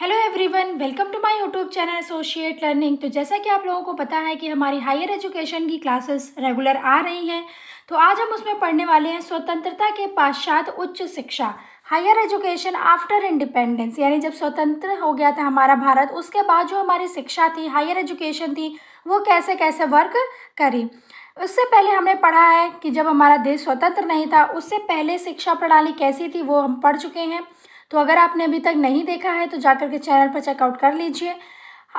hello everyone welcome to my YouTube channel associate learning तो जैसा कि आप लोगों को पता है कि हमारी हायर एजुकेशन की क्लासेस रेगुलर आ रही हैं तो आज हम उसमें पढ़ने वाले हैं स्वतंत्रता के पाश्चात उच्च शिक्षा हायर एजुकेशन आफ्टर इंडिपेंडेंस यानी जब स्वतंत्र हो गया था हमारा भारत उसके बाद जो हमारी शिक्षा थी हायर एजुकेशन थी वो कैसे कैसे वर्क करी उससे पहले हमने पढ़ा है कि जब हमारा देश स्वतंत्र नहीं था उससे पहले शिक्षा प्रणाली कैसी थी वो हम पढ़ चुके हैं तो अगर आपने अभी तक नहीं देखा है तो जाकर के चैनल पर चेकआउट कर लीजिए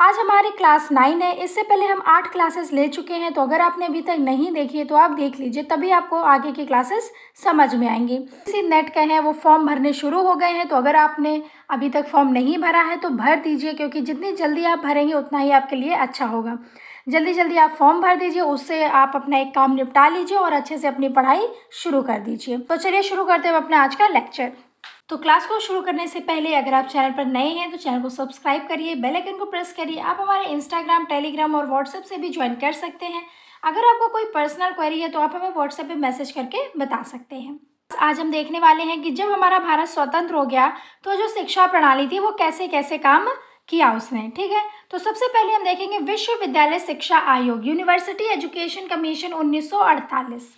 आज हमारी क्लास नाइन है इससे पहले हम आठ क्लासेस ले चुके हैं तो अगर आपने अभी तक नहीं देखी है तो आप देख लीजिए तभी आपको आगे की क्लासेस समझ में आएंगी इसी नेट के हैं वो फॉर्म भरने शुरू हो गए हैं तो अगर आपने अभी तक फॉर्म नहीं भरा है तो भर दीजिए क्योंकि जितनी जल्दी आप भरेंगे उतना ही आपके लिए अच्छा होगा जल्दी जल्दी आप फॉर्म भर दीजिए उससे आप अपना एक काम निपटा लीजिए और अच्छे से अपनी पढ़ाई शुरू कर दीजिए तो चलिए शुरू करते हैं अपना आज का लेक्चर तो क्लास को शुरू करने से पहले अगर आप चैनल पर नए हैं तो चैनल को सब्सक्राइब करिए बेल आइकन को प्रेस करिए आप हमारे इंस्टाग्राम टेलीग्राम और व्हाट्सएप से भी ज्वाइन कर सकते हैं अगर आपको कोई पर्सनल क्वेरी है तो आप हमें व्हाट्सएप पे मैसेज करके बता सकते हैं आज हम देखने वाले हैं कि जब हमारा भारत स्वतंत्र हो गया तो जो शिक्षा प्रणाली थी वो कैसे कैसे काम किया उसने ठीक है तो सबसे पहले हम देखेंगे विश्वविद्यालय शिक्षा आयोग यूनिवर्सिटी एजुकेशन कमीशन अड़तालीस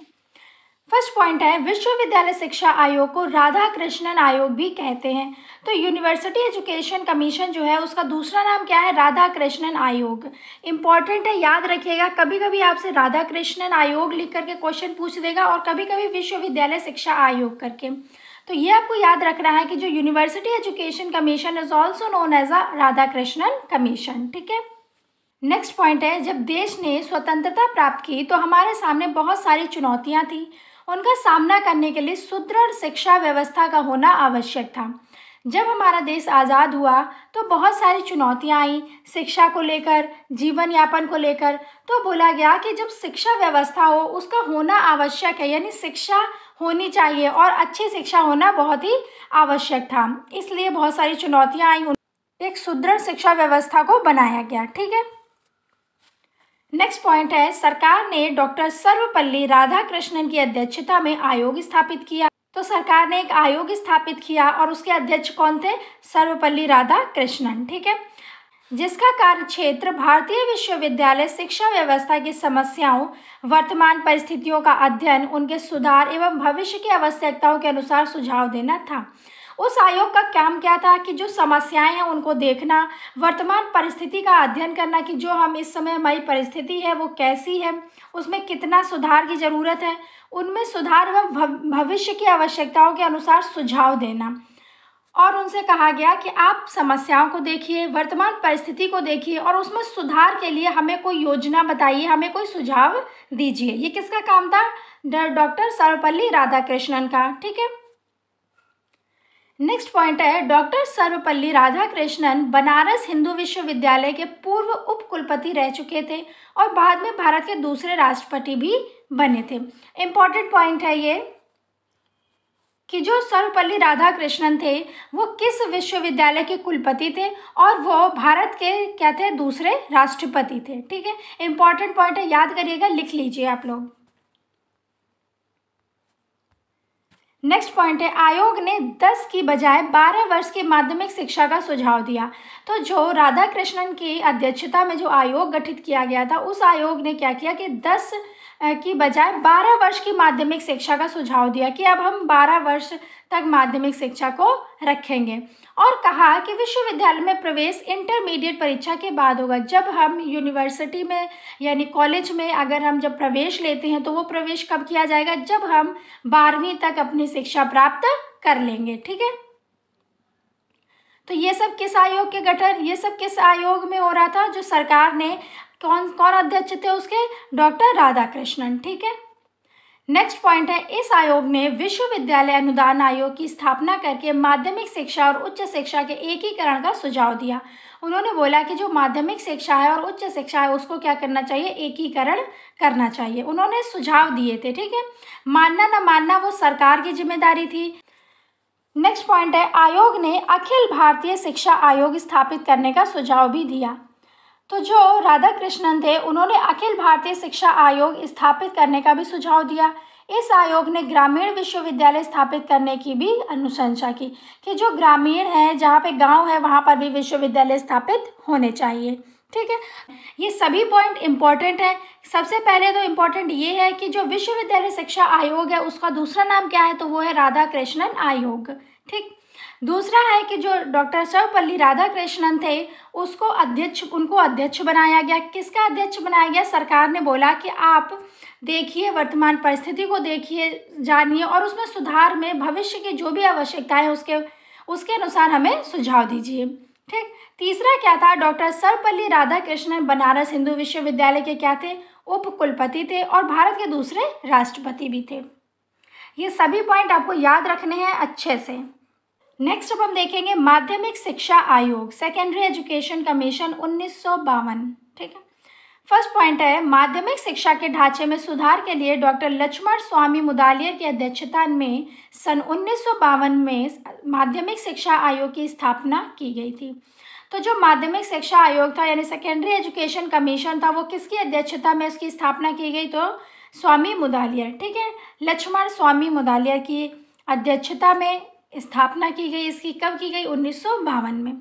फर्स्ट पॉइंट है विश्वविद्यालय शिक्षा आयोग को राधा कृष्णन आयोग भी कहते हैं तो यूनिवर्सिटी एजुकेशन कमीशन जो है उसका दूसरा नाम क्या है राधा कृष्णन आयोग इंपॉर्टेंट है याद रखिएगा कभी कभी आपसे राधा कृष्णन आयोग लिख करके क्वेश्चन पूछ देगा और कभी कभी विश्वविद्यालय शिक्षा आयोग करके तो ये आपको याद रखना है कि जो university education commission is also known as a Radha Krishnan commission ठीक है नेक्स्ट पॉइंट है जब देश ने स्वतंत्रता प्राप्त की तो हमारे सामने बहुत सारी चुनौतियाँ थी उनका सामना करने के लिए सुदृढ़ शिक्षा व्यवस्था का होना आवश्यक था जब हमारा देश आज़ाद हुआ तो बहुत सारी चुनौतियाँ आई शिक्षा को लेकर जीवन यापन को लेकर तो बोला गया कि जब शिक्षा व्यवस्था हो उसका होना आवश्यक है यानी शिक्षा होनी चाहिए और अच्छी शिक्षा होना बहुत ही आवश्यक था इसलिए बहुत सारी चुनौतियाँ आई एक सुदृढ़ शिक्षा व्यवस्था को बनाया गया ठीक है नेक्स्ट पॉइंट है सरकार ने डॉक्टर सर्वपल्ली राधाकृष्णन की अध्यक्षता में आयोग स्थापित किया तो सरकार ने एक आयोग स्थापित किया और उसके अध्यक्ष कौन थे सर्वपल्ली राधा कृष्णन ठीक है जिसका कार्य क्षेत्र भारतीय विश्वविद्यालय शिक्षा व्यवस्था की समस्याओं वर्तमान परिस्थितियों का अध्ययन उनके सुधार एवं भविष्य की आवश्यकताओं के अनुसार सुझाव देना था उस आयोग का काम क्या था कि जो समस्याएं हैं उनको देखना वर्तमान परिस्थिति का अध्ययन करना कि जो हम इस समय हमारी परिस्थिति है वो कैसी है उसमें कितना सुधार की ज़रूरत है उनमें सुधार व भविष्य की आवश्यकताओं के अनुसार सुझाव देना और उनसे कहा गया कि आप समस्याओं को देखिए वर्तमान परिस्थिति को देखिए और उसमें सुधार के लिए हमें कोई योजना बताइए हमें कोई सुझाव दीजिए ये किसका काम था डॉक्टर सर्वपल्ली राधाकृष्णन का ठीक है नेक्स्ट पॉइंट है डॉक्टर सर्वपल्ली राधाकृष्णन बनारस हिंदू विश्वविद्यालय के पूर्व उपकुलपति रह चुके थे और बाद में भारत के दूसरे राष्ट्रपति भी बने थे इम्पॉर्टेंट पॉइंट है ये कि जो सर्वपल्ली राधाकृष्णन थे वो किस विश्वविद्यालय के कुलपति थे और वो भारत के क्या थे दूसरे राष्ट्रपति थे ठीक है इम्पॉर्टेंट पॉइंट है याद करिएगा लिख लीजिए आप लोग नेक्स्ट पॉइंट है आयोग ने 10 की बजाय 12 वर्ष की माध्यमिक शिक्षा का सुझाव दिया तो जो राधा कृष्णन की अध्यक्षता में जो आयोग गठित किया गया था उस आयोग ने क्या किया कि 10 की बजाय 12 वर्ष की माध्यमिक शिक्षा का सुझाव दिया कि अब हम 12 वर्ष तक माध्यमिक शिक्षा को रखेंगे और कहा कि विश्वविद्यालय में प्रवेश इंटरमीडिएट परीक्षा के बाद होगा जब हम यूनिवर्सिटी में यानी कॉलेज में अगर हम जब प्रवेश लेते हैं तो वो प्रवेश कब किया जाएगा जब हम बारहवीं तक अपनी शिक्षा प्राप्त कर लेंगे ठीक है तो ये सब किस आयोग के गठन ये सब किस आयोग में हो रहा था जो सरकार ने कौन कौन अध्यक्ष थे उसके डॉक्टर राधाकृष्णन ठीक है नेक्स्ट पॉइंट है इस आयोग ने विश्वविद्यालय अनुदान आयोग की स्थापना करके माध्यमिक शिक्षा और उच्च शिक्षा के एकीकरण का सुझाव दिया उन्होंने बोला कि जो माध्यमिक शिक्षा है और उच्च शिक्षा है उसको क्या करना चाहिए एकीकरण करना चाहिए उन्होंने सुझाव दिए थे ठीक है मानना न मानना वो सरकार की जिम्मेदारी थी नेक्स्ट पॉइंट है आयोग ने अखिल भारतीय शिक्षा आयोग स्थापित करने का सुझाव भी दिया तो जो राधा कृष्णन थे उन्होंने अखिल भारतीय शिक्षा आयोग स्थापित करने का भी सुझाव दिया इस आयोग ने ग्रामीण विश्वविद्यालय स्थापित करने की भी अनुशंसा की कि जो ग्रामीण है जहाँ पे गांव है वहाँ पर भी विश्वविद्यालय स्थापित होने चाहिए ठीक है ये सभी पॉइंट इम्पॉर्टेंट है सबसे पहले तो इम्पॉर्टेंट ये है कि जो विश्वविद्यालय शिक्षा आयोग है उसका दूसरा नाम क्या है तो वो है राधा कृष्णन आयोग ठीक दूसरा है कि जो डॉक्टर सर्वपल्ली राधाकृष्णन थे उसको अध्यक्ष उनको अध्यक्ष बनाया गया किसका अध्यक्ष बनाया गया सरकार ने बोला कि आप देखिए वर्तमान परिस्थिति को देखिए जानिए और उसमें सुधार में भविष्य की जो भी आवश्यकता है उसके उसके अनुसार हमें सुझाव दीजिए ठीक तीसरा क्या था डॉक्टर सर्वपल्ली राधाकृष्णन बनारस हिंदू विश्वविद्यालय के क्या थे उपकुलपति थे और भारत के दूसरे राष्ट्रपति भी थे ये सभी पॉइंट आपको याद रखने हैं अच्छे से नेक्स्ट अब हम देखेंगे माध्यमिक शिक्षा आयोग सेकेंडरी एजुकेशन कमीशन उन्नीस ठीक है फर्स्ट पॉइंट है माध्यमिक शिक्षा के ढांचे में सुधार के लिए डॉक्टर लक्ष्मण स्वामी मुदालियर की अध्यक्षता में सन उन्नीस में माध्यमिक शिक्षा आयोग की स्थापना की गई थी तो जो माध्यमिक शिक्षा आयोग था यानी सेकेंडरी एजुकेशन कमीशन था वो किसकी अध्यक्षता में उसकी स्थापना की गई तो स्वामी मुदालियर ठीक है लक्ष्मण स्वामी मुदालियर की अध्यक्षता में स्थापना की गई इसकी कब की गई उन्नीस में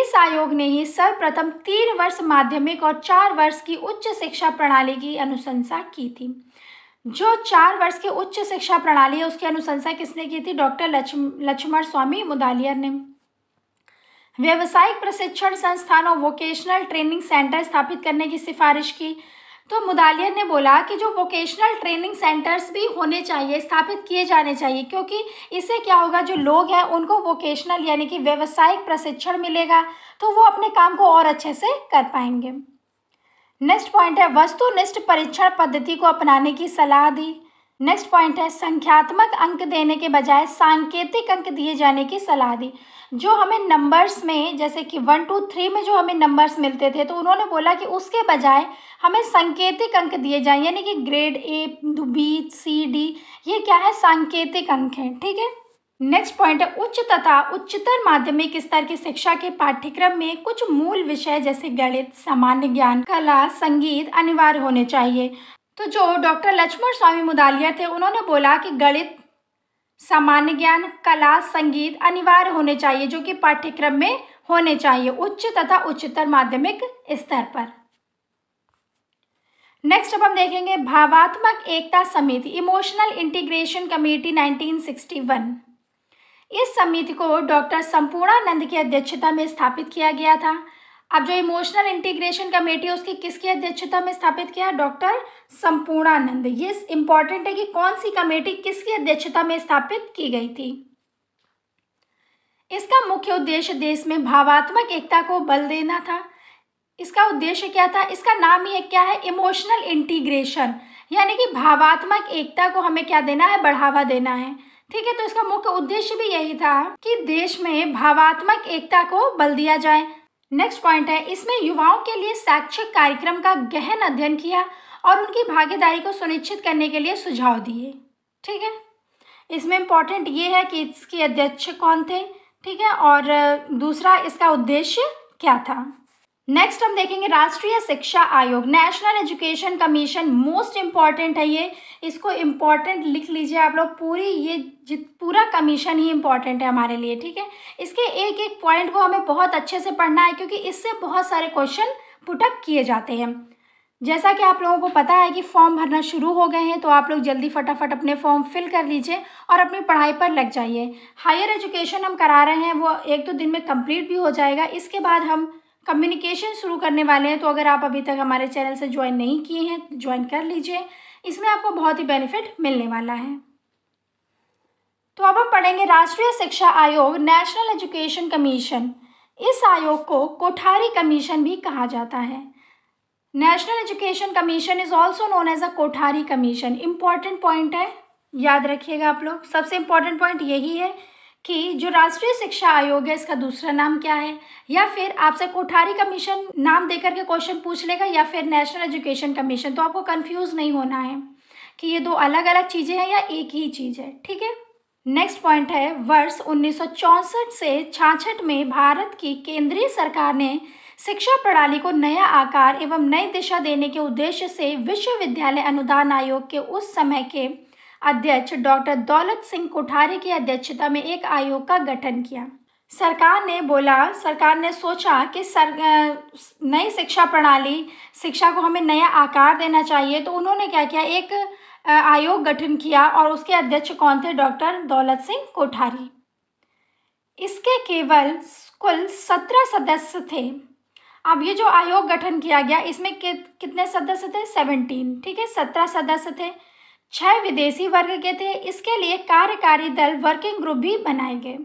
इस आयोग ने ही सर्वप्रथम तीन वर्ष माध्यमिक और चार वर्ष की उच्च शिक्षा प्रणाली की अनुशंसा की थी जो चार वर्ष की उच्च शिक्षा प्रणाली है उसकी अनुशंसा किसने की थी डॉक्टर लक्ष्मण स्वामी मुदालियर ने व्यवसायिक प्रशिक्षण संस्थानों वोकेशनल ट्रेनिंग सेंटर स्थापित करने की सिफारिश की तो मुदालियर ने बोला कि जो वोकेशनल ट्रेनिंग सेंटर्स भी होने चाहिए स्थापित किए जाने चाहिए क्योंकि इससे क्या होगा जो लोग हैं उनको वोकेशनल यानी कि व्यवसायिक प्रशिक्षण मिलेगा तो वो अपने काम को और अच्छे से कर पाएंगे नेक्स्ट पॉइंट है वस्तुनिष्ठ परीक्षण पद्धति को अपनाने की सलाह दी नेक्स्ट पॉइंट है संख्यात्मक अंक देने के बजाय सांकेतिक अंक दिए जाने की सलाह दी जो हमें नंबर्स में जैसे कि वन टू थ्री में जो हमें नंबर्स मिलते थे तो उन्होंने बोला कि उसके बजाय हमें संकेतिक अंक दिए जाएं यानी कि grade A B C D ये क्या है सांकेतिक अंक हैं ठीक है नेक्स्ट पॉइंट है उच्च तथा उच्चतर माध्यमिक स्तर की शिक्षा के पाठ्यक्रम में कुछ मूल विषय जैसे गणित सामान्य ज्ञान कला संगीत अनिवार्य होने चाहिए तो जो डॉक्टर लक्ष्मण स्वामी मुदालिया थे उन्होंने बोला कि गणित सामान्य ज्ञान कला संगीत अनिवार्य होने चाहिए जो कि पाठ्यक्रम में होने चाहिए उच्च तथा उच्चतर माध्यमिक स्तर पर नेक्स्ट अब हम देखेंगे भावात्मक एकता समिति इमोशनल इंटीग्रेशन कमेटी 1961 इस समिति को डॉक्टर संपूर्णानंद की अध्यक्षता में स्थापित किया गया था अब जो इमोशनल इंटीग्रेशन कमेटी है उसकी किसकी अध्यक्षता में स्थापित किया डॉक्टर संपूर्णानंद ये इंपॉर्टेंट है कि कौन सी कमेटी किसकी अध्यक्षता में स्थापित की गई थी इसका मुख्य उद्देश्य देश में भावात्मक एकता को बल देना था इसका उद्देश्य क्या था इसका नाम ही क्या है इमोशनल इंटीग्रेशन यानी कि भावात्मक एकता को हमें क्या देना है बढ़ावा देना है ठीक है तो इसका मुख्य उद्देश्य भी यही था कि देश में भावात्मक एकता को बल दिया जाए नेक्स्ट पॉइंट है इसमें युवाओं के लिए शैक्षिक कार्यक्रम का गहन अध्ययन किया और उनकी भागीदारी को सुनिश्चित करने के लिए सुझाव दिए ठीक है इसमें इम्पॉर्टेंट ये है कि इसके अध्यक्ष कौन थे ठीक है और दूसरा इसका उद्देश्य क्या था नेक्स्ट हम देखेंगे राष्ट्रीय शिक्षा आयोग national education commission most important है ये इसको इम्पॉर्टेंट लिख लीजिए आप लोग पूरी ये जित पूरा कमीशन ही इम्पॉर्टेंट है हमारे लिए ठीक है इसके एक एक पॉइंट को हमें बहुत अच्छे से पढ़ना है क्योंकि इससे बहुत सारे क्वेश्चन पुटअप किए जाते हैं जैसा कि आप लोगों को पता है कि फॉर्म भरना शुरू हो गए हैं तो आप लोग जल्दी फटाफट अपने फॉर्म फिल कर लीजिए और अपनी पढ़ाई पर लग जाइए हायर एजुकेशन हम करा रहे हैं वो एक दो दिन में कंप्लीट भी हो जाएगा इसके बाद हम कम्युनिकेशन शुरू करने वाले हैं तो अगर आप अभी तक हमारे चैनल से ज्वाइन नहीं किए हैं ज्वाइन तो कर लीजिए इसमें आपको बहुत ही बेनिफिट मिलने वाला है तो अब हम पढ़ेंगे राष्ट्रीय शिक्षा आयोग नेशनल एजुकेशन कमीशन इस आयोग को कोठारी कमीशन भी कहा जाता है national education commission is also known as a Kothari commission important point है याद रखिएगा आप लोग सबसे इम्पॉर्टेंट पॉइंट यही है कि जो राष्ट्रीय शिक्षा आयोग है इसका दूसरा नाम क्या है या फिर आपसे कोठारी कमीशन नाम देकर के क्वेश्चन पूछ लेगा या फिर नेशनल एजुकेशन कमीशन तो आपको कंफ्यूज नहीं होना है कि ये दो अलग अलग चीज़ें हैं या एक ही चीज़ है ठीक है नेक्स्ट पॉइंट है वर्ष उन्नीस से छाछठ में भारत की केंद्रीय सरकार ने शिक्षा प्रणाली को नया आकार एवं नई दिशा देने के उद्देश्य से विश्वविद्यालय अनुदान आयोग के उस समय के अध्यक्ष डॉक्टर दौलत सिंह कोठारी की अध्यक्षता में एक आयोग का गठन किया सरकार ने बोला सरकार ने सोचा कि सर नई शिक्षा प्रणाली शिक्षा को हमें नया आकार देना चाहिए तो उन्होंने क्या किया एक आयोग गठन किया और उसके अध्यक्ष कौन थे डॉक्टर दौलत सिंह कोठारी इसके केवल कुल सत्रह सदस्य थे अब ये जो आयोग गठन किया गया इसमें कि, कितने सदस्य थे सेवनटीन ठीक है सत्रह सदस्य थे छह विदेशी वर्ग के थे इसके लिए कार्यकारी दल वर्किंग ग्रुप भी बनाएंगे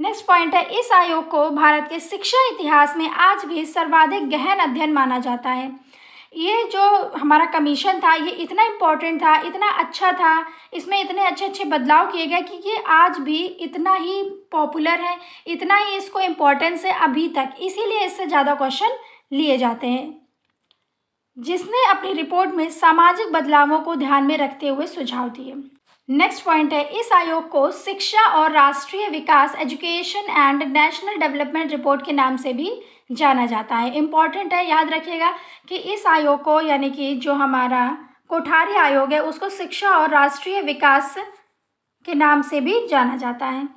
नेक्स्ट पॉइंट है इस आयोग को भारत के शिक्षा इतिहास में आज भी सर्वाधिक गहन अध्ययन माना जाता है ये जो हमारा कमीशन था ये इतना इम्पोर्टेंट था इतना अच्छा था इसमें इतने अच्छे अच्छे बदलाव किए गए कि ये आज भी इतना ही पॉपुलर है इतना ही इसको इम्पोर्टेंस है अभी तक इसीलिए इससे ज़्यादा क्वेश्चन लिए जाते हैं जिसने अपनी रिपोर्ट में सामाजिक बदलावों को ध्यान में रखते हुए सुझाव दिए नेक्स्ट पॉइंट है इस आयोग को शिक्षा और राष्ट्रीय विकास education and national development report के नाम से भी जाना जाता है इम्पॉर्टेंट है याद रखिएगा कि इस आयोग को यानी कि जो हमारा कोठारी आयोग है उसको शिक्षा और राष्ट्रीय विकास के नाम से भी जाना जाता है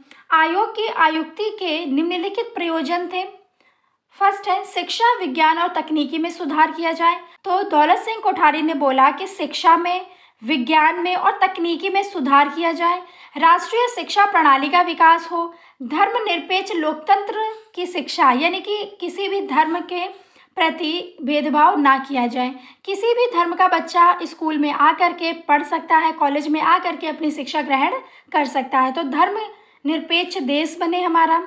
आयोग की आयुक्ति के निम्नलिखित प्रयोजन थे फर्स्ट है शिक्षा विज्ञान और तकनीकी में सुधार किया जाए तो दौलत सिंह कोठारी ने बोला कि शिक्षा में विज्ञान में और तकनीकी में सुधार किया जाए राष्ट्रीय शिक्षा प्रणाली का विकास हो धर्मनिरपेक्ष लोकतंत्र की शिक्षा यानी कि किसी भी धर्म के प्रति भेदभाव ना किया जाए किसी भी धर्म का बच्चा स्कूल में आ कर के पढ़ सकता है कॉलेज में आ कर के अपनी शिक्षा ग्रहण कर सकता है तो धर्म निरपेक्ष देश बने हमारा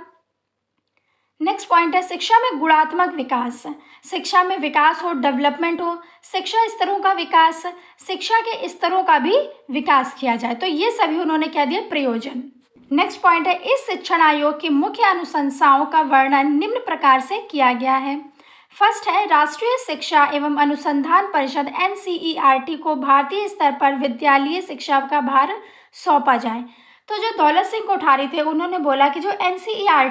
नेक्स्ट पॉइंट है शिक्षा में गुणात्मक विकास शिक्षा में विकास हो डेवलपमेंट हो शिक्षा स्तरों का विकास शिक्षा के स्तरों का भी विकास किया जाए तो ये सभी उन्होंने क्या दिया प्रयोजन नेक्स्ट पॉइंट है इस शिक्षण आयोग की मुख्य अनुशंसाओं का वर्णन निम्न प्रकार से किया गया है फर्स्ट है राष्ट्रीय शिक्षा एवं अनुसंधान परिषद एन e को भारतीय स्तर पर विद्यालय शिक्षा का भार सौंपा जाए तो जो दौलत सिंह कोठारी थे उन्होंने बोला कि जो एन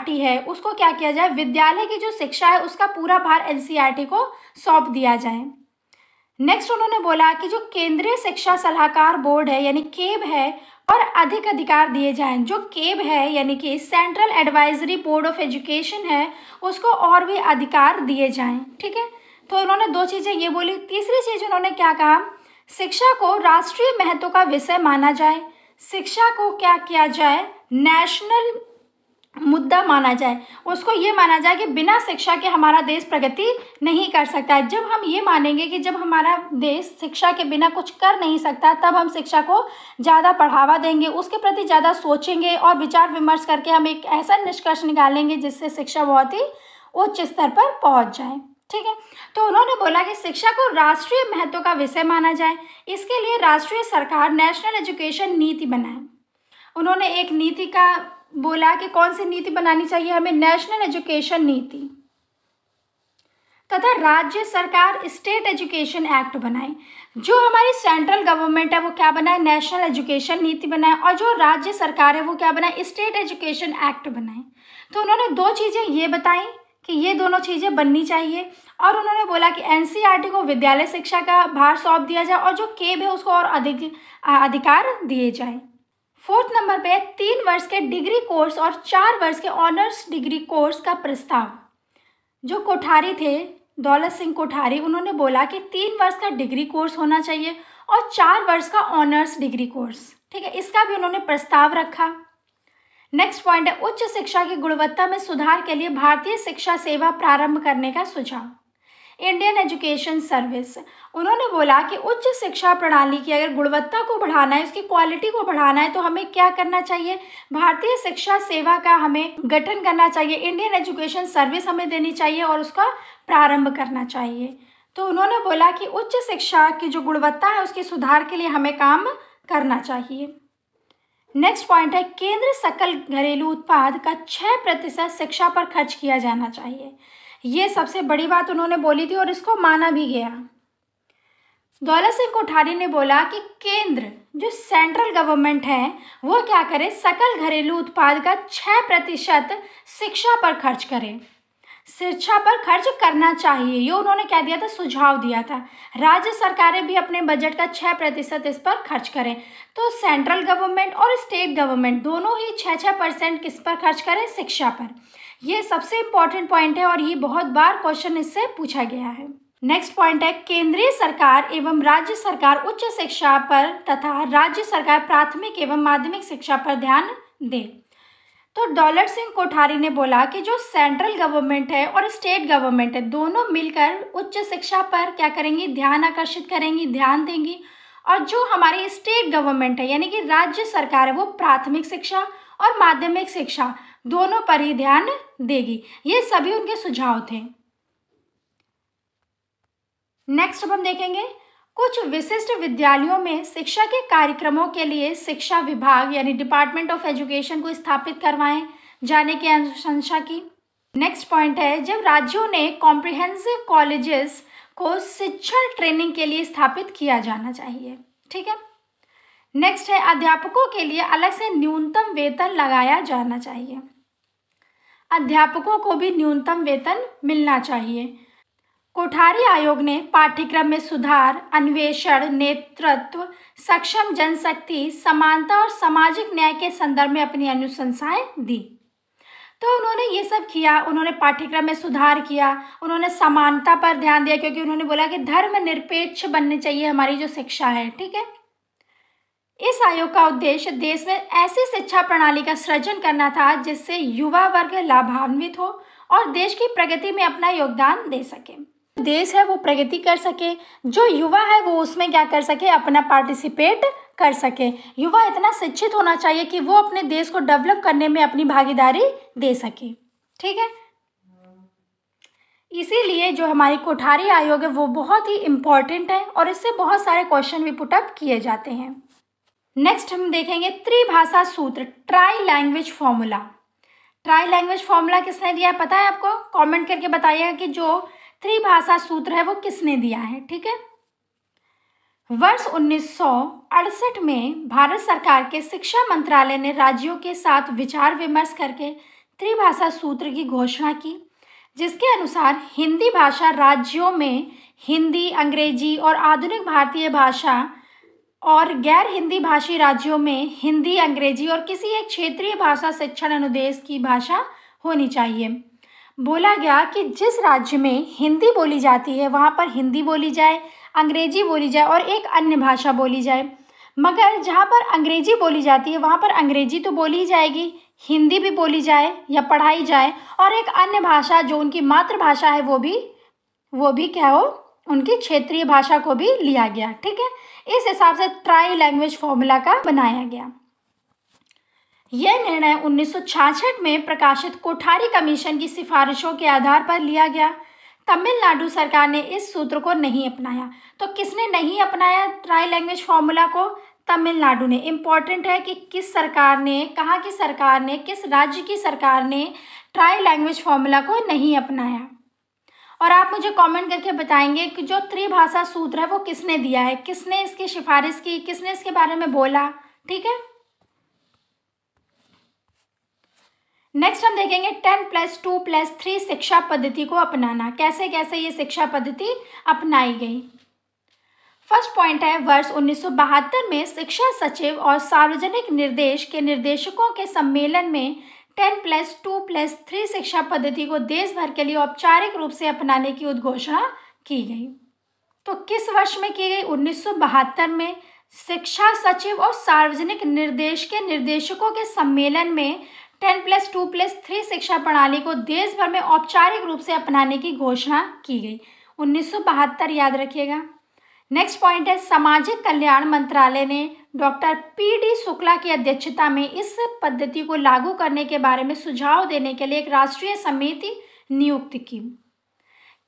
e है उसको क्या किया जाए विद्यालय की जो शिक्षा है उसका पूरा भार एन e को सौंप दिया जाए नेक्स्ट उन्होंने बोला कि जो केंद्रीय शिक्षा सलाहकार बोर्ड है यानी केब है और अधिक अधिकार दिए जाएं जो केब है यानी कि central advisory board of education है उसको और भी अधिकार दिए जाएं ठीक है तो उन्होंने दो चीज़ें ये बोली तीसरी चीज़ उन्होंने क्या कहा शिक्षा को राष्ट्रीय महत्व का विषय माना जाए शिक्षा को क्या किया जाए नेशनल मुद्दा माना जाए उसको ये माना जाए कि बिना शिक्षा के हमारा देश प्रगति नहीं कर सकता है जब हम ये मानेंगे कि जब हमारा देश शिक्षा के बिना कुछ कर नहीं सकता तब हम शिक्षा को ज़्यादा बढ़ावा देंगे उसके प्रति ज़्यादा सोचेंगे और विचार विमर्श करके हम एक ऐसा निष्कर्ष निकालेंगे जिससे शिक्षा बहुत ही उच्च स्तर पर पहुँच जाए ठीक है तो उन्होंने बोला कि शिक्षा को राष्ट्रीय महत्व का विषय माना जाए इसके लिए राष्ट्रीय सरकार नेशनल एजुकेशन नीति बनाए उन्होंने एक नीति का बोला कि कौन सी नीति बनानी चाहिए हमें नेशनल एजुकेशन नीति तथा राज्य सरकार स्टेट एजुकेशन एक्ट बनाए जो हमारी सेंट्रल गवर्नमेंट है वो क्या बनाए नेशनल एजुकेशन नीति बनाए और जो राज्य सरकार है वो क्या बनाए स्टेट एजुकेशन एक्ट बनाए तो उन्होंने दो चीज़ें ये बताई कि ये दोनों चीज़ें बननी चाहिए और उन्होंने बोला कि एन e को विद्यालय शिक्षा का भार सौंप दिया जाए और जो केब है उसको और अधिक अधिकार दिए जाए फोर्थ नंबर पे तीन वर्ष के डिग्री कोर्स और चार वर्ष के ऑनर्स डिग्री कोर्स का प्रस्ताव जो कोठारी थे दौलत सिंह कोठारी उन्होंने बोला कि तीन वर्ष का डिग्री कोर्स होना चाहिए और चार वर्ष का ऑनर्स डिग्री कोर्स ठीक है इसका भी उन्होंने प्रस्ताव रखा नेक्स्ट पॉइंट है उच्च शिक्षा की गुणवत्ता में सुधार के लिए भारतीय शिक्षा सेवा प्रारंभ करने का सुझाव इंडियन एजुकेशन सर्विस उन्होंने बोला कि उच्च शिक्षा प्रणाली की अगर गुणवत्ता को बढ़ाना है उसकी क्वालिटी को बढ़ाना है तो हमें क्या करना चाहिए भारतीय शिक्षा सेवा का हमें गठन करना चाहिए इंडियन एजुकेशन सर्विस हमें देनी चाहिए और उसका प्रारंभ करना चाहिए तो उन्होंने बोला कि उच्च शिक्षा की जो गुणवत्ता है उसके सुधार के लिए हमें काम करना चाहिए नेक्स्ट पॉइंट है केंद्र सकल घरेलू उत्पाद का छः प्रतिशत शिक्षा पर खर्च किया जाना चाहिए ये सबसे बड़ी बात उन्होंने बोली थी और इसको माना भी गया दौलत सिंह कोठारी ने बोला कि केंद्र जो सेंट्रल गवर्नमेंट है वो क्या करे सकल घरेलू उत्पाद का छः प्रतिशत शिक्षा पर खर्च करे शिक्षा पर खर्च करना चाहिए ये उन्होंने क्या दिया था सुझाव दिया था राज्य सरकारें भी अपने बजट का छः प्रतिशत इस पर खर्च करें तो सेंट्रल गवर्नमेंट और स्टेट गवर्नमेंट दोनों ही छः छः परसेंट किस पर खर्च करें शिक्षा पर यह सबसे इम्पॉर्टेंट पॉइंट है और ये बहुत बार क्वेश्चन इससे पूछा गया है नेक्स्ट पॉइंट है केंद्रीय सरकार एवं राज्य सरकार उच्च शिक्षा पर तथा राज्य सरकार प्राथमिक एवं माध्यमिक शिक्षा पर ध्यान दें तो दौलत सिंह कोठारी ने बोला कि जो सेंट्रल गवर्नमेंट है और स्टेट गवर्नमेंट है दोनों मिलकर उच्च शिक्षा पर क्या करेंगी ध्यान आकर्षित करेंगी ध्यान देंगी और जो हमारी स्टेट गवर्नमेंट है यानी कि राज्य सरकार है वो प्राथमिक शिक्षा और माध्यमिक शिक्षा दोनों पर ही ध्यान देगी ये सभी उनके सुझाव थे नेक्स्ट अब हम देखेंगे कुछ विशिष्ट विद्यालयों में शिक्षा के कार्यक्रमों के लिए शिक्षा विभाग यानी डिपार्टमेंट ऑफ एजुकेशन को स्थापित करवाएं जाने की अनुशंसा की नेक्स्ट पॉइंट है जब राज्यों ने कॉम्प्रिहेंसिव कॉलेजेस को शिक्षण ट्रेनिंग के लिए स्थापित किया जाना चाहिए ठीक है नेक्स्ट है अध्यापकों के लिए अलग से न्यूनतम वेतन लगाया जाना चाहिए अध्यापकों को भी न्यूनतम वेतन मिलना चाहिए कोठारी आयोग ने पाठ्यक्रम में सुधार अन्वेषण नेतृत्व सक्षम जनशक्ति समानता और सामाजिक न्याय के संदर्भ में अपनी अनुशंसाएं दी तो उन्होंने ये सब किया उन्होंने पाठ्यक्रम में सुधार किया उन्होंने समानता पर ध्यान दिया क्योंकि उन्होंने बोला कि धर्म निरपेक्ष बननी चाहिए हमारी जो शिक्षा है ठीक है इस आयोग का उद्देश्य देश में ऐसी शिक्षा प्रणाली का सृजन करना था जिससे युवा वर्ग लाभान्वित हो और देश की प्रगति में अपना योगदान दे सके देश है वो प्रगति कर सके जो युवा है वो उसमें क्या कर सके अपना पार्टिसिपेट कर सके युवा इतना शिक्षित होना चाहिए कि वो अपने देश को डेवलप करने में अपनी भागीदारी दे सके ठीक है इसीलिए जो हमारी कोठारी आयोग है वो बहुत ही इम्पोर्टेंट है और इससे बहुत सारे क्वेश्चन भी पुटअप किए जाते हैं नेक्स्ट हम देखेंगे त्रिभाषा सूत्र tri language formula tri language formula किसने दिया है पता है आपको कमेंट करके बताइएगा कि जो त्रिभाषा सूत्र है वो किसने दिया है ठीक है वर्ष उन्नीस में भारत सरकार के शिक्षा मंत्रालय ने राज्यों के साथ विचार विमर्श करके त्रिभाषा सूत्र की घोषणा की जिसके अनुसार हिंदी भाषा राज्यों में हिंदी अंग्रेजी और आधुनिक भारतीय भाषा और गैर हिंदी भाषी राज्यों में हिंदी अंग्रेजी और किसी एक क्षेत्रीय भाषा शिक्षण अनुदेश की भाषा होनी चाहिए बोला गया कि जिस राज्य में हिंदी बोली जाती है वहाँ पर हिंदी बोली जाए अंग्रेजी बोली जाए और एक अन्य भाषा बोली जाए मगर जहाँ पर अंग्रेजी बोली जाती है वहाँ पर अंग्रेजी तो बोली ही जाएगी हिंदी भी बोली जाए या पढ़ाई जाए और एक अन्य भाषा जो उनकी मातृभाषा है वो भी वो भी क्या हो उनकी क्षेत्रीय भाषा को भी लिया गया ठीक है इस हिसाब से ट्राई लैंग्वेज फॉर्मूला का बनाया गया यह निर्णय उन्नीस में प्रकाशित कोठारी कमीशन की सिफारिशों के आधार पर लिया गया तमिलनाडु सरकार ने इस सूत्र को नहीं अपनाया तो किसने नहीं अपनाया ट्राई लैंग्वेज फॉर्मूला को तमिलनाडु ने इम्पॉर्टेंट है कि किस सरकार ने कहाँ की सरकार ने किस राज्य की सरकार ने ट्राई लैंग्वेज फॉर्मूला को नहीं अपनाया और आप मुझे कमेंट करके बताएंगे कि जो त्रिभाषा सूत्र है वो किसने दिया है किसने इसकी सिफारिश की किसने इसके बारे में बोला ठीक है नेक्स्ट हम देखेंगे ten plus two plus three शिक्षा पद्धति को अपनाना कैसे कैसे ये शिक्षा पद्धति अपनाई गई फर्स्ट पॉइंट है वर्ष उन्नीस में शिक्षा सचिव और सार्वजनिक निर्देश के निर्देशकों के सम्मेलन में ten plus two plus three शिक्षा पद्धति को देश भर के लिए औपचारिक रूप से अपनाने की उद्घोषणा की गई तो किस वर्ष में की गई उन्नीस में शिक्षा सचिव और सार्वजनिक निर्देश के निर्देशकों के सम्मेलन में ten plus two plus three शिक्षा प्रणाली को देश भर में औपचारिक रूप से अपनाने की घोषणा की गई उन्नीस याद रखिएगा नेक्स्ट पॉइंट है सामाजिक कल्याण मंत्रालय ने डॉक्टर पी डी शुक्ला की अध्यक्षता में इस पद्धति को लागू करने के बारे में सुझाव देने के लिए एक राष्ट्रीय समिति नियुक्त की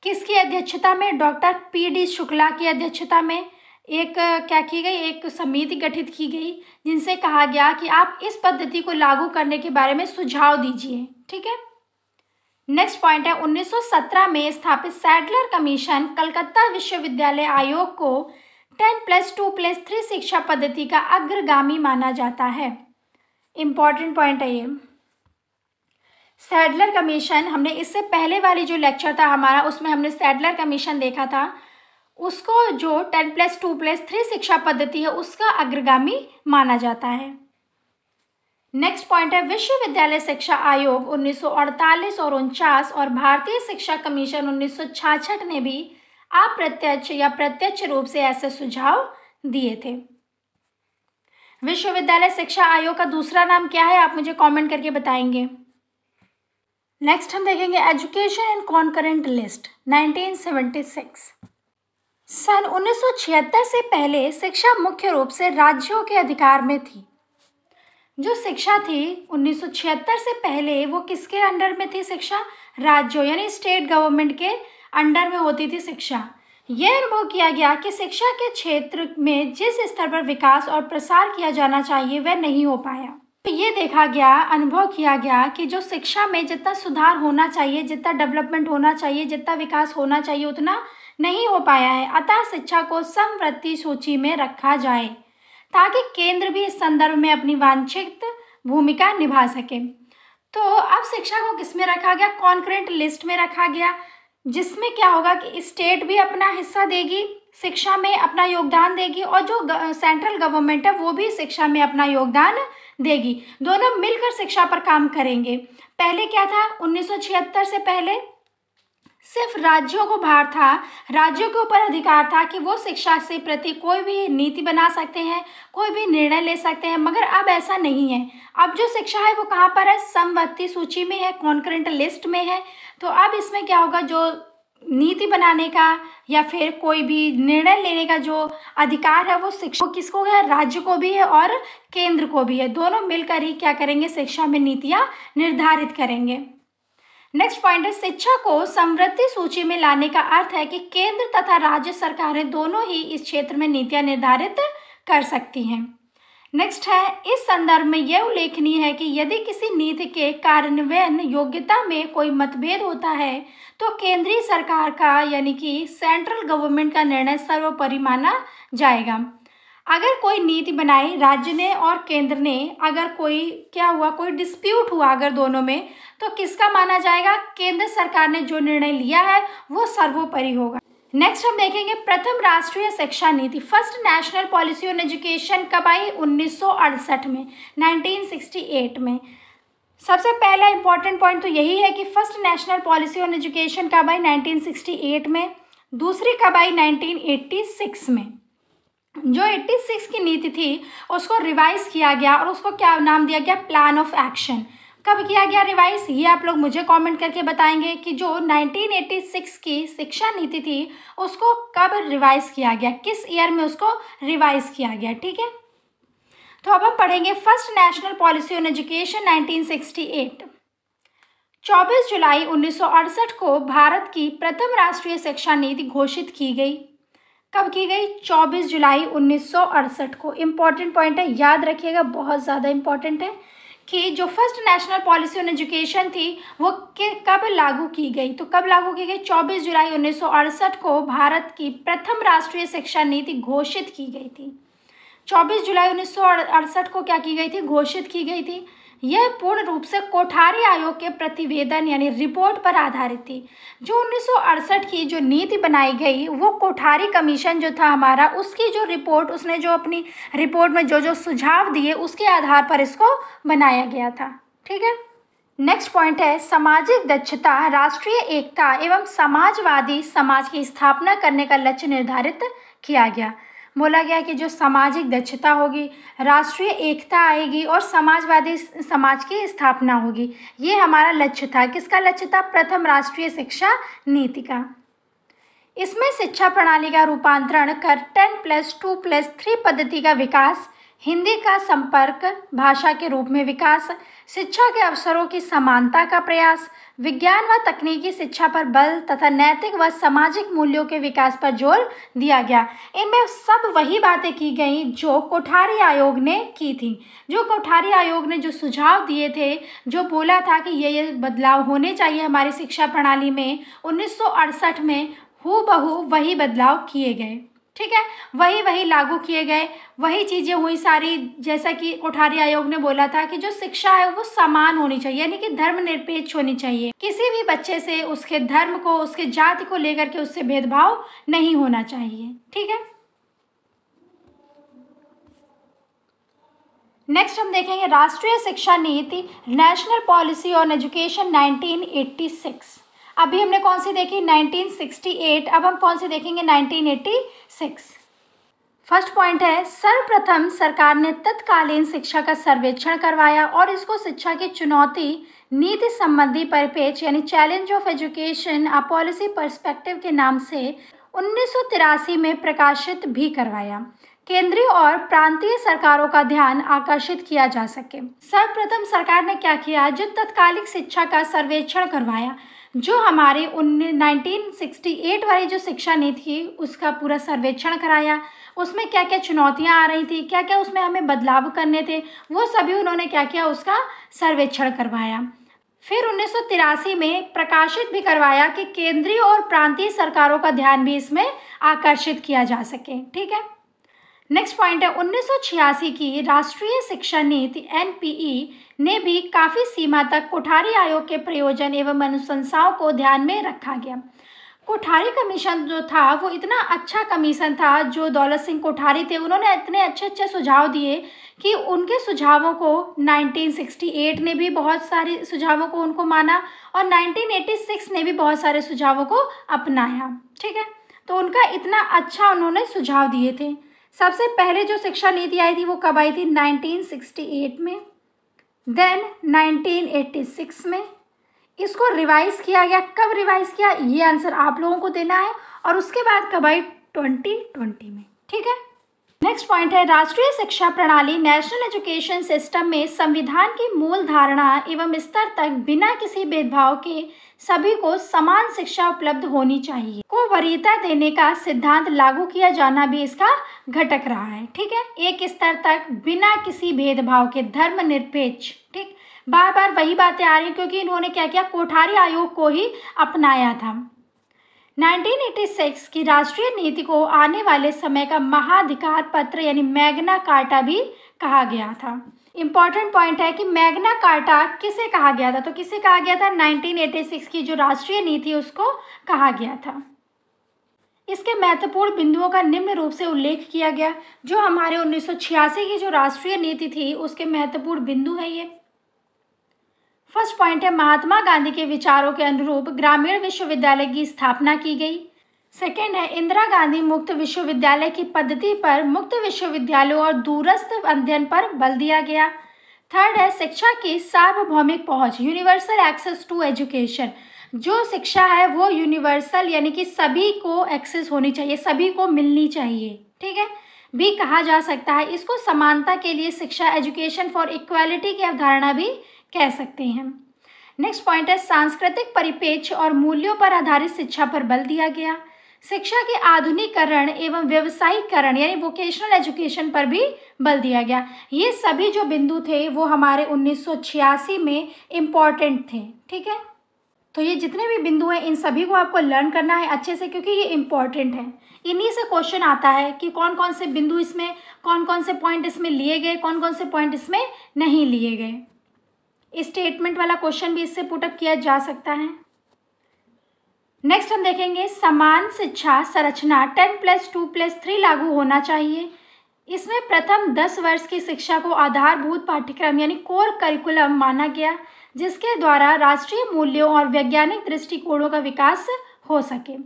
किसकी अध्यक्षता में डॉक्टर पी डी शुक्ला की अध्यक्षता में एक क्या की गई एक समिति गठित की गई जिनसे कहा गया कि आप इस पद्धति को लागू करने के बारे में सुझाव दीजिए ठीक है नेक्स्ट पॉइंट है 1917 में स्थापित सैडलर कमीशन कलकत्ता विश्वविद्यालय आयोग को 10 प्लस टू प्लस थ्री शिक्षा पद्धति का अग्रगामी माना जाता है इम्पॉर्टेंट पॉइंट है ये सैडलर कमीशन हमने इससे पहले वाली जो लेक्चर था हमारा उसमें हमने सैडलर कमीशन देखा था उसको जो ten plus two plus three शिक्षा पद्धति है उसका अग्रगामी माना जाता है नेक्स्ट पॉइंट है विश्वविद्यालय शिक्षा आयोग 1948 और उनचास और भारतीय शिक्षा कमीशन उन्नीस ने भी अप्रत्यक्ष या प्रत्यक्ष रूप से ऐसे सुझाव दिए थे विश्वविद्यालय शिक्षा आयोग का दूसरा नाम क्या है आप मुझे कमेंट करके बताएंगे नेक्स्ट हम देखेंगे एजुकेशन एंड कॉन्करेंट लिस्ट 1976 सन 1976 से पहले शिक्षा मुख्य रूप से राज्यों के अधिकार में थी जो शिक्षा थी 1976 से पहले वो किसके अंडर में थी शिक्षा राज्यों यानी स्टेट गवर्नमेंट के अंडर में होती थी शिक्षा यह अनुभव किया गया कि शिक्षा के क्षेत्र में जिस स्तर पर विकास और प्रसार किया जाना चाहिए वह नहीं हो पाया तो ये देखा गया अनुभव किया गया कि जो शिक्षा में जितना सुधार होना चाहिए जितना डेवलपमेंट होना चाहिए जितना विकास होना चाहिए उतना नहीं हो पाया है अतः शिक्षा को समवृत्ति सूची में रखा जाए ताकि केंद्र भी इस संदर्भ में अपनी वांछित भूमिका निभा सके तो अब शिक्षा को किस में रखा गया कॉन्क्रेंट लिस्ट में रखा गया जिसमें क्या होगा कि स्टेट भी अपना हिस्सा देगी शिक्षा में अपना योगदान देगी और जो सेंट्रल गवर्नमेंट है वो भी शिक्षा में अपना योगदान देगी दोनों मिलकर शिक्षा पर काम करेंगे पहले क्या था 1976 से पहले सिर्फ राज्यों को भार था राज्यों के ऊपर अधिकार था कि वो शिक्षा से प्रति कोई भी नीति बना सकते हैं कोई भी निर्णय ले सकते हैं मगर अब ऐसा नहीं है अब जो शिक्षा है वो कहाँ पर है समवर्ती सूची में है कॉन्करेंट लिस्ट में है तो अब इसमें क्या होगा जो नीति बनाने का या फिर कोई भी निर्णय लेने का जो अधिकार है वो शिक्षा किसको है राज्य को भी है और केंद्र को भी है दोनों मिलकर ही क्या करेंगे शिक्षा में नीतियाँ निर्धारित करेंगे नेक्स्ट पॉइंट है शिक्षा को समृद्धि सूची में लाने का अर्थ है कि केंद्र तथा राज्य सरकारें दोनों ही इस क्षेत्र में नीतियां निर्धारित कर सकती हैं नेक्स्ट है इस संदर्भ में यह उल्लेखनीय है कि यदि किसी नीति के कार्यान्वयन योग्यता में कोई मतभेद होता है तो केंद्रीय सरकार का यानी कि सेंट्रल गवर्नमेंट का निर्णय सर्वोपरि माना जाएगा अगर कोई नीति बनाई राज्य ने और केंद्र ने अगर कोई क्या हुआ कोई डिस्प्यूट हुआ अगर दोनों में तो किसका माना जाएगा केंद्र सरकार ने जो निर्णय लिया है वो सर्वोपरि होगा नेक्स्ट हम देखेंगे प्रथम राष्ट्रीय शिक्षा नीति first national policy on education कब आई उन्नीस में 1968 में सबसे पहला इंपॉर्टेंट पॉइंट तो यही है कि first national policy on education कब आई 1968 में दूसरी कब आई 1986 में जो 86 की नीति थी उसको रिवाइज किया गया और उसको क्या नाम दिया गया प्लान ऑफ एक्शन कब किया गया रिवाइज ये आप लोग मुझे कमेंट करके बताएंगे कि जो 1986 की शिक्षा नीति थी उसको कब रिवाइज किया गया किस ईयर में उसको रिवाइज किया गया ठीक है तो अब हम पढ़ेंगे first national policy on education 1968 24 जुलाई 1968 को भारत की प्रथम राष्ट्रीय शिक्षा नीति घोषित की गई कब की गई 24 जुलाई उन्नीस को इम्पॉर्टेंट पॉइंट है याद रखिएगा बहुत ज़्यादा इम्पॉर्टेंट है कि जो first national policy on education थी वो के कब लागू की गई तो कब लागू की गई 24 जुलाई उन्नीस को भारत की प्रथम राष्ट्रीय शिक्षा नीति घोषित की गई थी 24 जुलाई उन्नीस को क्या की गई थी घोषित की गई थी यह पूर्ण रूप से कोठारी आयोग के प्रतिवेदन यानी रिपोर्ट पर आधारित थी जो उन्नीस की जो नीति बनाई गई वो कोठारी कमीशन जो था हमारा उसकी जो रिपोर्ट उसने जो अपनी रिपोर्ट में जो जो सुझाव दिए उसके आधार पर इसको बनाया गया था ठीक है नेक्स्ट पॉइंट है सामाजिक दक्षता राष्ट्रीय एकता एवं समाजवादी समाज की स्थापना करने का लक्ष्य निर्धारित किया गया बोला गया कि जो सामाजिक दक्षता होगी राष्ट्रीय एकता आएगी और समाजवादी समाज की स्थापना होगी ये हमारा लक्ष्य था किसका लक्ष्य था प्रथम राष्ट्रीय शिक्षा नीति का इसमें शिक्षा प्रणाली का रूपांतरण कर ten plus two plus three पद्धति का विकास हिंदी का संपर्क भाषा के रूप में विकास शिक्षा के अवसरों की समानता का प्रयास विज्ञान व तकनीकी शिक्षा पर बल तथा नैतिक व सामाजिक मूल्यों के विकास पर जोर दिया गया इनमें सब वही बातें की गई जो कोठारी आयोग ने की थी जो कोठारी आयोग ने जो सुझाव दिए थे जो बोला था कि ये ये बदलाव होने चाहिए हमारी शिक्षा प्रणाली में उन्नीस में हु बहू वही बदलाव किए गए ठीक है वही वही लागू किए गए वही चीज़ें हुई सारी जैसा कि कोठारी आयोग ने बोला था कि जो शिक्षा है वो समान होनी चाहिए यानी कि धर्मनिरपेक्ष होनी चाहिए किसी भी बच्चे से उसके धर्म को उसके जाति को लेकर के उससे भेदभाव नहीं होना चाहिए ठीक है नेक्स्ट हम देखेंगे राष्ट्रीय शिक्षा नीति नेशनल पॉलिसी ऑन एजुकेशन 1986 अभी हमने कौन सी देखी 1968 अब हम कौन सी देखेंगे 1986 फर्स्ट पॉइंट है सर्वप्रथम सरकार ने तत्कालीन शिक्षा का सर्वेक्षण करवाया और इसको शिक्षा की चुनौती नीति संबंधी परिपेक्ष यानी challenge of education a policy perspective के नाम से उन्नीस में प्रकाशित भी करवाया केंद्रीय और प्रांतीय सरकारों का ध्यान आकर्षित किया जा सके सर्वप्रथम सरकार ने क्या किया जो तत्कालिक शिक्षा का सर्वेक्षण करवाया जो हमारे उन एट वाली जो शिक्षा नीति थी उसका पूरा सर्वेक्षण कराया उसमें क्या क्या चुनौतियाँ आ रही थी क्या क्या उसमें हमें बदलाव करने थे वो सभी उन्होंने क्या किया उसका सर्वेक्षण करवाया फिर उन्नीस में प्रकाशित भी करवाया कि केंद्रीय और प्रांतीय सरकारों का ध्यान भी इसमें आकर्षित किया जा सके ठीक है नेक्स्ट पॉइंट है उन्नीस की राष्ट्रीय शिक्षा नीति एन ने भी काफ़ी सीमा तक कोठारी आयोग के प्रयोजन एवं अनुशंसाओं को ध्यान में रखा गया कोठारी कमीशन जो था वो इतना अच्छा कमीशन था जो दौलत सिंह कोठारी थे उन्होंने इतने अच्छे अच्छे सुझाव दिए कि उनके सुझावों को 1968 ने भी बहुत सारे सुझावों को उनको माना और 1986 ने भी बहुत सारे सुझावों को अपनाया ठीक है तो उनका इतना अच्छा उन्होंने सुझाव दिए थे सबसे पहले जो शिक्षा नीति आई थी वो कब आई थी नाइनटीन में देन 1986 में इसको रिवाइज किया गया कब रिवाइज किया ये आंसर आप लोगों को देना है और उसके बाद कब आई 2020 में ठीक है नेक्स्ट पॉइंट है राष्ट्रीय शिक्षा प्रणाली नेशनल एजुकेशन सिस्टम में संविधान की मूल धारणा एवं स्तर तक बिना किसी भेदभाव के सभी को समान शिक्षा उपलब्ध होनी चाहिए को वरीयता देने का सिद्धांत लागू किया जाना भी इसका घटक रहा है ठीक है एक स्तर तक बिना किसी भेदभाव के धर्म निरपेक्ष ठीक बार बार वही बातें आ रही क्योंकि इन्होंने क्या किया कोठारी आयोग को ही अपनाया था 1986 की राष्ट्रीय नीति को आने वाले समय का महाधिकार पत्र यानी मैग्ना कार्टा भी कहा गया था इम्पॉर्टेंट पॉइंट है कि मैग्ना कार्टा किसे कहा गया था तो किसे कहा गया था 1986 की जो राष्ट्रीय नीति उसको कहा गया था इसके महत्वपूर्ण बिंदुओं का निम्न रूप से उल्लेख किया गया जो हमारे 1986 की जो राष्ट्रीय नीति थी उसके महत्वपूर्ण बिंदु है ये फर्स्ट पॉइंट है महात्मा गांधी के विचारों के अनुरूप ग्रामीण विश्वविद्यालय की स्थापना की गई सेकेंड है इंदिरा गांधी मुक्त विश्वविद्यालय की पद्धति पर मुक्त विश्वविद्यालयों और दूरस्थ अध्ययन पर बल दिया गया थर्ड है शिक्षा की सार्वभौमिक पहुंच यूनिवर्सल एक्सेस टू एजुकेशन जो शिक्षा है वो यूनिवर्सल यानी कि सभी को एक्सेस होनी चाहिए सभी को मिलनी चाहिए ठीक है भी कहा जा सकता है इसको समानता के लिए शिक्षा एजुकेशन फॉर इक्वालिटी की अवधारणा भी कह सकते हैं नेक्स्ट पॉइंट है सांस्कृतिक परिपेक्ष और मूल्यों पर आधारित शिक्षा पर बल दिया गया शिक्षा के आधुनिकरण एवं व्यवसायीकरण यानी वोकेशनल एजुकेशन पर भी बल दिया गया ये सभी जो बिंदु थे वो हमारे 1986 में इम्पॉर्टेंट थे ठीक है तो ये जितने भी बिंदु हैं इन सभी को आपको लर्न करना है अच्छे से क्योंकि ये इम्पॉर्टेंट है इन्हीं से क्वेश्चन आता है कि कौन कौन से बिंदु इसमें कौन कौन से पॉइंट इसमें लिए गए कौन कौन से पॉइंट इसमें नहीं लिए गए स्टेटमेंट वाला क्वेश्चन भी इससे पुटअप किया जा सकता है नेक्स्ट हम देखेंगे समान शिक्षा संरचना ten plus two plus three लागू होना चाहिए इसमें प्रथम दस वर्ष की शिक्षा को आधारभूत पाठ्यक्रम यानी कोर करिकुलम माना गया जिसके द्वारा राष्ट्रीय मूल्यों और वैज्ञानिक दृष्टिकोणों का विकास हो सके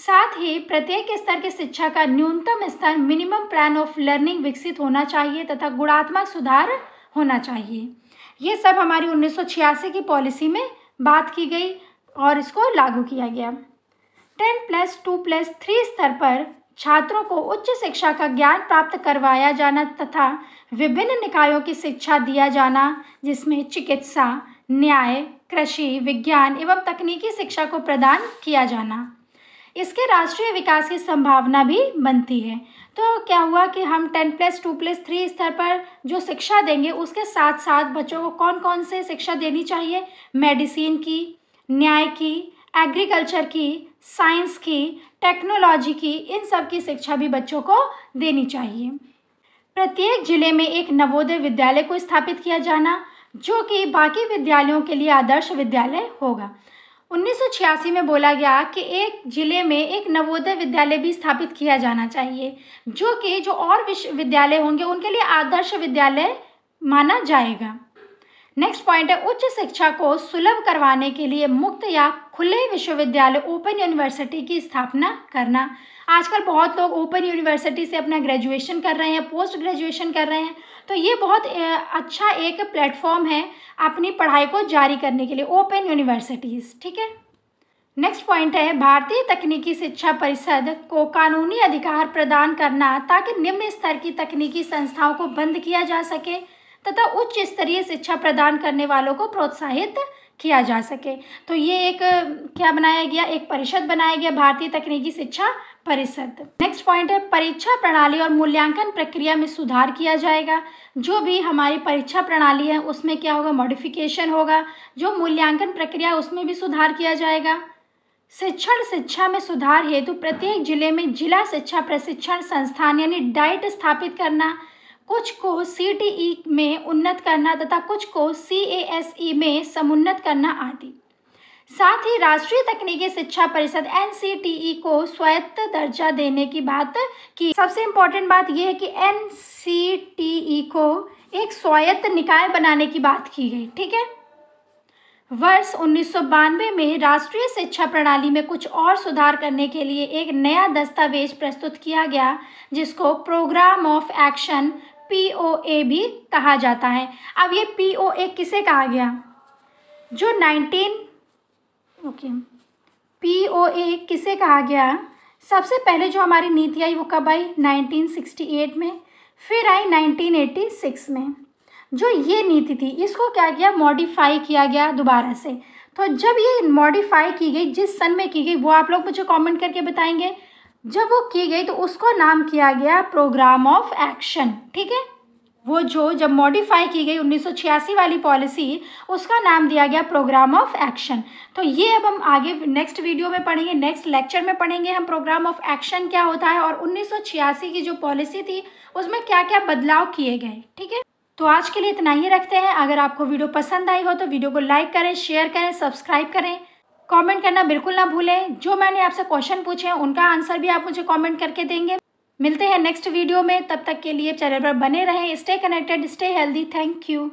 साथ ही प्रत्येक स्तर के शिक्षा का न्यूनतम स्तर मिनिमम प्लान ऑफ लर्निंग विकसित होना चाहिए तथा गुणात्मक सुधार होना चाहिए ये सब हमारी उन्नीस की पॉलिसी में बात की गई और इसको लागू किया गया ten plus two plus three स्तर पर छात्रों को उच्च शिक्षा का ज्ञान प्राप्त करवाया जाना तथा विभिन्न निकायों की शिक्षा दिया जाना जिसमें चिकित्सा न्याय कृषि विज्ञान एवं तकनीकी शिक्षा को प्रदान किया जाना इसके राष्ट्रीय विकास की संभावना भी बनती है तो क्या हुआ कि हम ten plus two plus three स्तर पर जो शिक्षा देंगे उसके साथ साथ बच्चों को कौन कौन से शिक्षा देनी चाहिए मेडिसिन की न्याय की एग्रीकल्चर की साइंस की टेक्नोलॉजी की इन सब की शिक्षा भी बच्चों को देनी चाहिए प्रत्येक जिले में एक नवोदय विद्यालय को स्थापित किया जाना जो कि बाकी विद्यालयों के लिए आदर्श विद्यालय होगा 1986 में बोला गया कि एक जिले में एक नवोदय विद्यालय भी स्थापित किया जाना चाहिए जो कि जो और विश्वविद्यालय होंगे उनके लिए आदर्श विद्यालय माना जाएगा नेक्स्ट पॉइंट है उच्च शिक्षा को सुलभ करवाने के लिए मुक्त या खुले विश्वविद्यालय ओपन यूनिवर्सिटी की स्थापना करना आजकल बहुत लोग ओपन यूनिवर्सिटी से अपना ग्रेजुएशन कर रहे हैं पोस्ट ग्रेजुएशन कर रहे हैं तो ये बहुत अच्छा एक प्लेटफॉर्म है अपनी पढ़ाई को जारी करने के लिए ओपन यूनिवर्सिटीज़ ठीक है नेक्स्ट पॉइंट है भारतीय तकनीकी शिक्षा परिषद को कानूनी अधिकार प्रदान करना ताकि निम्न स्तर की तकनीकी संस्थाओं को बंद किया जा सके तथा उच्च स्तरीय शिक्षा प्रदान करने वालों को प्रोत्साहित किया जा सके तो ये एक क्या बनाया गया एक परिषद बनाया गया भारतीय तकनीकी शिक्षा परिषद नेक्स्ट पॉइंट है परीक्षा प्रणाली और मूल्यांकन प्रक्रिया में सुधार किया जाएगा जो भी हमारी परीक्षा प्रणाली है उसमें क्या होगा मॉडिफिकेशन होगा जो मूल्यांकन प्रक्रिया उसमें भी सुधार किया जाएगा शिक्षण शिक्षा में सुधार हेतु प्रत्येक जिले में जिला शिक्षा प्रशिक्षण संस्थान यानी डाइट स्थापित करना कुछ को सी टी ई में उन्नत करना तथा कुछ को सी एस ई में समुन्नत करना आदि साथ ही राष्ट्रीय तकनीकी शिक्षा परिषद एन e को स्वायत्त दर्जा देने की बात की सबसे इम्पोर्टेंट बात यह है कि एन सी टी ई को एक स्वायत्त निकाय बनाने की बात की गई ठीक है वर्ष उन्नीस में राष्ट्रीय शिक्षा प्रणाली में कुछ और सुधार करने के लिए एक नया दस्तावेज प्रस्तुत किया गया जिसको programme of action P O A भी कहा जाता है अब ये पी ओ ए किसे कहा गया जो nineteen okay P O A किसे कहा गया सबसे पहले जो हमारी नीति आई वो कब आई नाइनटीन सिक्सटी एट में फिर आई नाइनटीन एटी सिक्स में जो ये नीति थी इसको क्या किया मॉडिफाई किया गया दोबारा से तो जब ये मॉडिफाई की गई जिस सन में की गई वो आप लोग मुझे कमेंट करके बताएंगे जब वो की गई तो उसको नाम किया गया प्रोग्राम ऑफ एक्शन ठीक है वो जो जब मॉडिफाई की गई 1986 वाली पॉलिसी उसका नाम दिया गया प्रोग्राम ऑफ एक्शन तो ये अब हम आगे नेक्स्ट वीडियो में पढ़ेंगे नेक्स्ट लेक्चर में पढ़ेंगे हम प्रोग्राम ऑफ एक्शन क्या होता है और 1986 की जो पॉलिसी थी उसमें क्या क्या बदलाव किए गए ठीक है तो आज के लिए इतना ही रखते हैं अगर आपको वीडियो पसंद आई हो तो वीडियो को लाइक करें शेयर करें सब्सक्राइब करें कमेंट करना बिल्कुल ना भूलें जो मैंने आपसे क्वेश्चन पूछे हैं उनका आंसर भी आप मुझे कमेंट करके देंगे मिलते हैं नेक्स्ट वीडियो में तब तक के लिए चैनल पर बने रहें stay connected stay healthy thank you